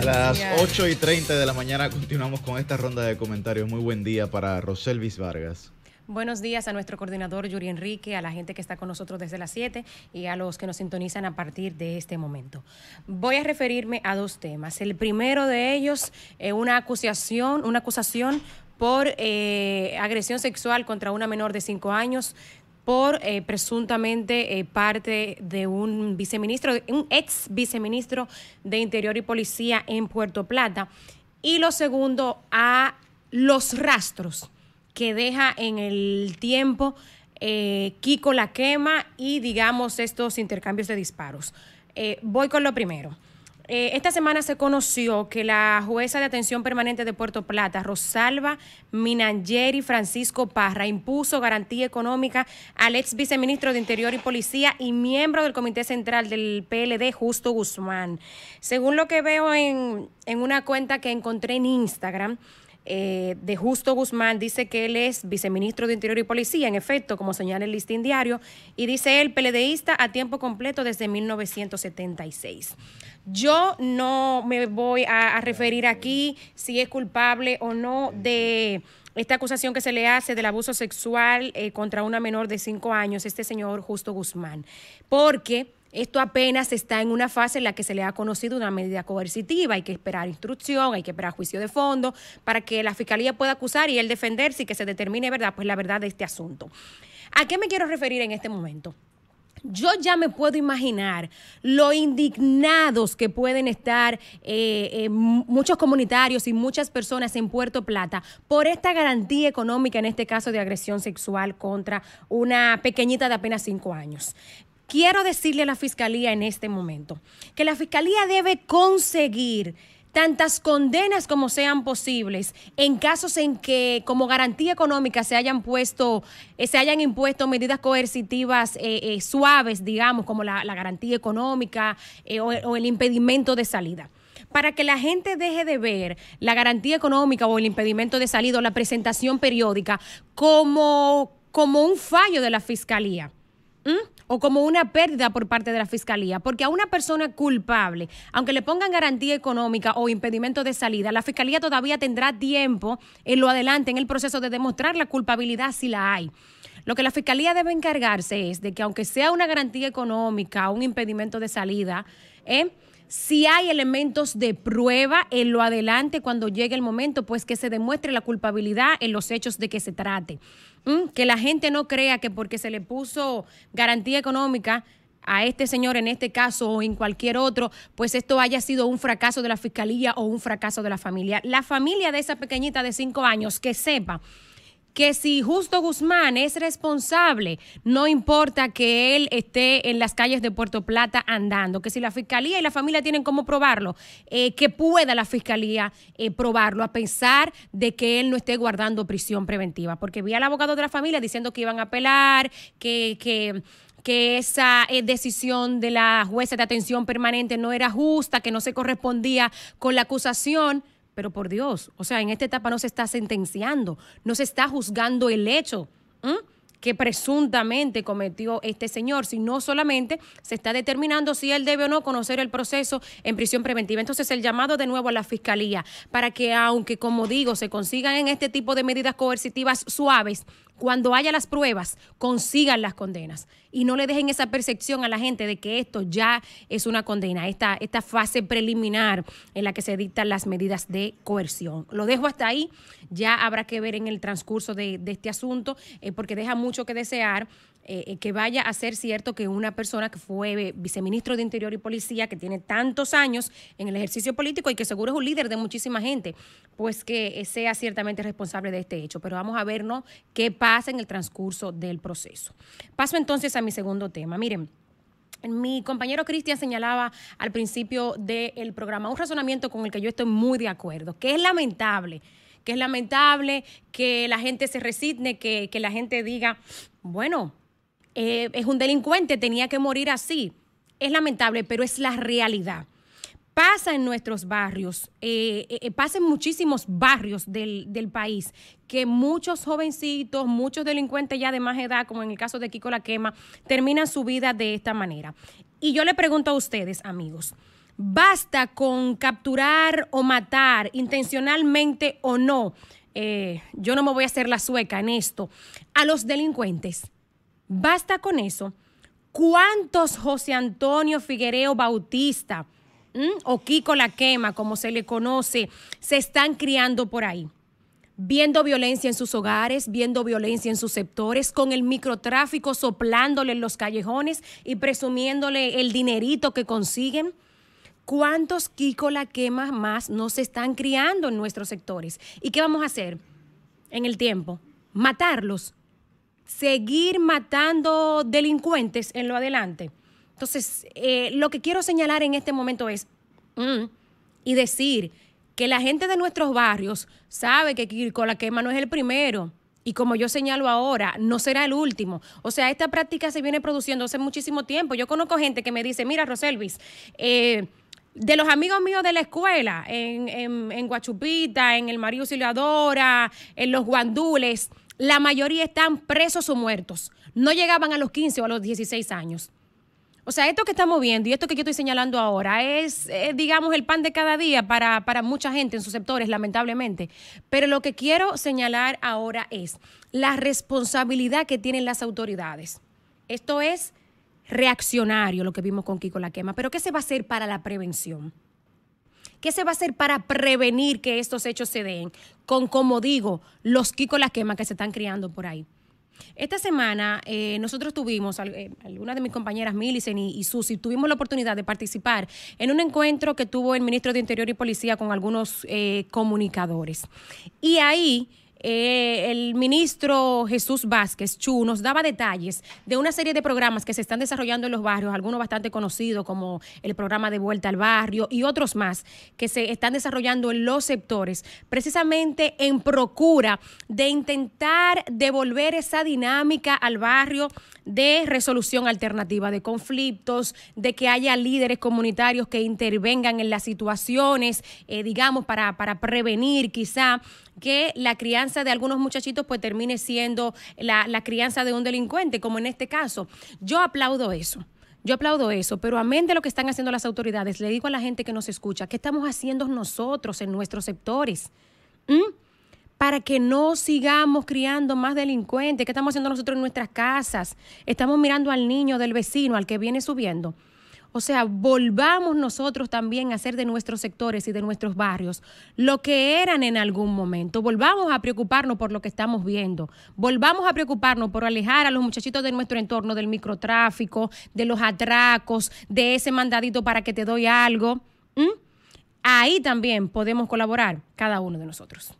A las 8 y 30 de la mañana continuamos con esta ronda de comentarios. Muy buen día para Roselvis Vargas. Buenos días a nuestro coordinador Yuri Enrique, a la gente que está con nosotros desde las 7 y a los que nos sintonizan a partir de este momento. Voy a referirme a dos temas. El primero de ellos, eh, una acusación, una acusación por eh, agresión sexual contra una menor de 5 años por eh, presuntamente eh, parte de un viceministro, un ex viceministro de Interior y Policía en Puerto Plata. Y lo segundo, a los rastros que deja en el tiempo eh, Kiko la quema y digamos estos intercambios de disparos. voy con lo primero. Eh, esta semana se conoció que la jueza de atención permanente de Puerto Plata, Rosalba Minangeri Francisco Parra, impuso garantía económica al ex viceministro de Interior y Policía y miembro del Comité Central del PLD, Justo Guzmán. Según lo que veo en, en una cuenta que encontré en Instagram, eh, de Justo Guzmán dice que él es viceministro de Interior y Policía, en efecto, como señala el listín diario, y dice él, peledeísta a tiempo completo desde 1976. Yo no me voy a, referir aquí si es culpable o no de esta acusación que se le hace del abuso sexual eh, contra una menor de cinco años, este señor Justo Guzmán, porque esto apenas está en una fase en la que se le ha conocido una medida coercitiva, hay que esperar instrucción, hay que esperar juicio de fondo para que la fiscalía pueda acusar y él defenderse y que se determine verdad, pues la verdad de este asunto. ¿A qué me quiero referir en este momento? Yo ya me puedo imaginar lo indignados que pueden estar eh, eh, muchos comunitarios y muchas personas en Puerto Plata por esta garantía económica, en este caso de agresión sexual contra una pequeñita de apenas cinco años. Quiero decirle a la Fiscalía en este momento que la Fiscalía debe conseguir tantas condenas como sean posibles en casos en que como garantía económica se hayan puesto, eh, se hayan impuesto medidas coercitivas eh, eh, suaves, digamos, como la, garantía económica o, el impedimento de salida para que la gente deje de ver la garantía económica o el impedimento de salida o la presentación periódica como, como un fallo de la fiscalía o como una pérdida por parte de la fiscalía, porque a una persona culpable, aunque le pongan garantía económica o impedimento de salida, la fiscalía todavía tendrá tiempo en lo adelante en el proceso de demostrar la culpabilidad si la hay. Lo que la fiscalía debe encargarse es de que aunque sea una garantía económica, o un impedimento de salida, ¿eh? Si hay elementos de prueba en lo adelante, cuando llegue el momento, pues que se demuestre la culpabilidad en los hechos de que se trate. Mm, que la gente no crea que porque se le puso garantía económica a este señor en este caso o en cualquier otro, pues esto haya sido un fracaso de la fiscalía o un fracaso de la familia. La familia de esa pequeñita de cinco años que sepa que si Justo Guzmán es responsable, no importa que él esté en las calles de Puerto Plata andando, que si la fiscalía y la familia tienen cómo probarlo, eh, que pueda la fiscalía eh, probarlo, a pesar de que él no esté guardando prisión preventiva. Porque vi al abogado de la familia diciendo que iban a apelar, que, que que esa eh, decisión de la jueza de atención permanente no era justa, que no se correspondía con la acusación pero por Dios, o sea, en esta etapa no se está sentenciando, no se está juzgando el hecho. que presuntamente cometió este señor, sino solamente se está determinando si él debe o no conocer el proceso en prisión preventiva. Entonces, el llamado de nuevo a la Fiscalía para que, aunque, como digo, se consigan en este tipo de medidas coercitivas suaves, cuando haya las pruebas, consigan las condenas y no le dejen esa percepción a la gente de que esto ya es una condena, esta, esta fase preliminar en la que se dictan las medidas de coerción. Lo dejo hasta ahí, ya habrá que ver en el transcurso de, este asunto, eh, porque deja mucho que desear eh, eh, que vaya a ser cierto que una persona que fue eh, viceministro de Interior y Policía, que tiene tantos años en el ejercicio político y que seguro es un líder de muchísima gente, pues que sea ciertamente responsable de este hecho. Pero vamos a ver qué pasa en el transcurso del proceso. Paso entonces a mi segundo tema. Miren. Mi compañero Cristian señalaba al principio del programa un razonamiento con el que yo estoy muy de acuerdo, que es lamentable, que es lamentable que la gente se resigne, que, que la gente diga, bueno, eh, es un delincuente, tenía que morir así. Es lamentable, pero es la realidad. Pasa en nuestros barrios, eh, eh, pasa en muchísimos barrios del, del, país, que muchos jovencitos, muchos delincuentes ya de más edad, como en el caso de Kiko La Quema, terminan su vida de esta manera. Y yo le pregunto a ustedes, amigos, ¿basta con capturar o matar intencionalmente o no? yo no me voy a hacer la sueca en esto. A los delincuentes Basta con eso. ¿Cuántos José Antonio Figuereo Bautista mm, o Kiko La Quema, como se le conoce, se están criando por ahí? Viendo violencia en sus hogares, viendo violencia en sus sectores, con el microtráfico soplándole en los callejones y presumiéndole el dinerito que consiguen. ¿Cuántos Kiko La Quema más no se están criando en nuestros sectores? ¿Y qué vamos a hacer en el tiempo? ¿Matarlos? seguir matando delincuentes en lo adelante. Entonces, eh, lo que quiero señalar en este momento es mm, y decir que la gente de nuestros barrios sabe que la Quema no es el primero. Y como yo señalo ahora, no será el último. O sea, esta práctica se viene produciendo hace muchísimo tiempo. Yo conozco gente que me dice, mira, Roselvis, eh, de los amigos míos de la escuela, en, en, en Guachupita, en el María Auxiliadora, en los guandules, la mayoría están presos o muertos. No llegaban a los 15 o a los 16 años. O sea, esto que estamos viendo y esto que yo estoy señalando ahora es, eh, digamos, el pan de cada día para, para, mucha gente en sus sectores, lamentablemente. Pero lo que quiero señalar ahora es la responsabilidad que tienen las autoridades. Esto es reaccionario, lo que vimos con Kiko La Quema. Pero ¿qué se va a hacer para la prevención? ¿Qué se va a hacer para prevenir que estos hechos se den? Con, como digo, los Kiko las quemas que se están criando por ahí. Esta semana eh, nosotros tuvimos, eh, algunas de mis compañeras Millicent y, y, Susi, tuvimos la oportunidad de participar en un encuentro que tuvo el ministro de Interior y Policía con algunos eh, comunicadores. Y ahí eh, el ministro Jesús Vázquez Chu nos daba detalles de una serie de programas que se están desarrollando en los barrios, algunos bastante conocidos como el programa de vuelta al barrio y otros más que se están desarrollando en los sectores, precisamente en procura de intentar devolver esa dinámica al barrio de resolución alternativa de conflictos, de que haya líderes comunitarios que intervengan en las situaciones, eh, digamos, para prevenir quizá que la crianza de algunos muchachitos pues termine siendo la, crianza de un delincuente, como en este caso. Yo aplaudo eso. Yo aplaudo eso, pero amén de lo que están haciendo las autoridades, le digo a la gente que nos escucha, ¿qué estamos haciendo nosotros en nuestros sectores? ¿Mm? Para que no sigamos criando más delincuentes, ¿qué estamos haciendo nosotros en nuestras casas? Estamos mirando al niño del vecino, al que viene subiendo. O sea, volvamos nosotros también a hacer de nuestros sectores y de nuestros barrios lo que eran en algún momento. Volvamos a preocuparnos por lo que estamos viendo. Volvamos a preocuparnos por alejar a los muchachitos de nuestro entorno del microtráfico, de los atracos, de ese mandadito para que te doy algo. Ahí también podemos colaborar cada uno de nosotros.